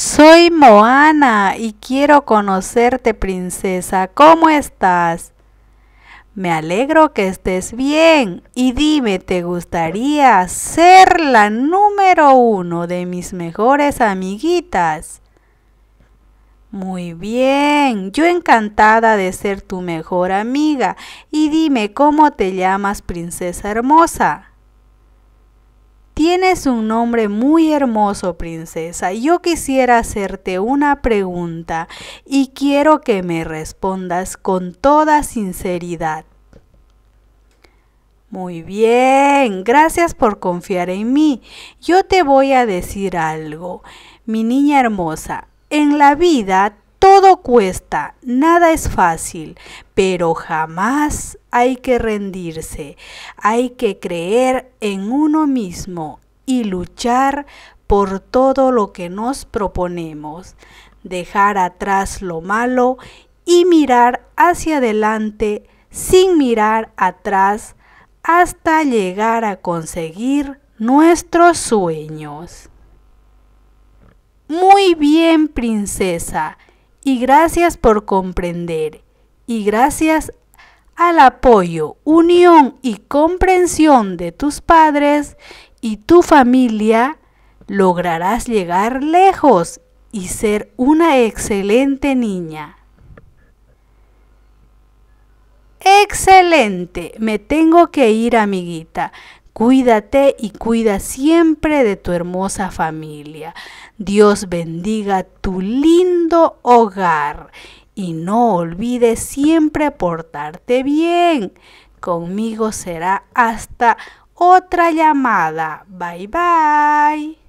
Soy Moana y quiero conocerte, princesa. ¿Cómo estás? Me alegro que estés bien y dime, ¿te gustaría ser la número uno de mis mejores amiguitas? Muy bien, yo encantada de ser tu mejor amiga y dime cómo te llamas, princesa hermosa. Tienes un nombre muy hermoso, princesa. Yo quisiera hacerte una pregunta y quiero que me respondas con toda sinceridad. Muy bien, gracias por confiar en mí. Yo te voy a decir algo. Mi niña hermosa, en la vida todo cuesta, nada es fácil, pero jamás hay que rendirse. Hay que creer en uno mismo y luchar por todo lo que nos proponemos. Dejar atrás lo malo y mirar hacia adelante sin mirar atrás hasta llegar a conseguir nuestros sueños. Muy bien, princesa. Y gracias por comprender. Y gracias al apoyo, unión y comprensión de tus padres y tu familia, lograrás llegar lejos y ser una excelente niña. Excelente, me tengo que ir amiguita. Cuídate y cuida siempre de tu hermosa familia. Dios bendiga tu lindo hogar y no olvides siempre portarte bien. Conmigo será hasta otra llamada. Bye bye.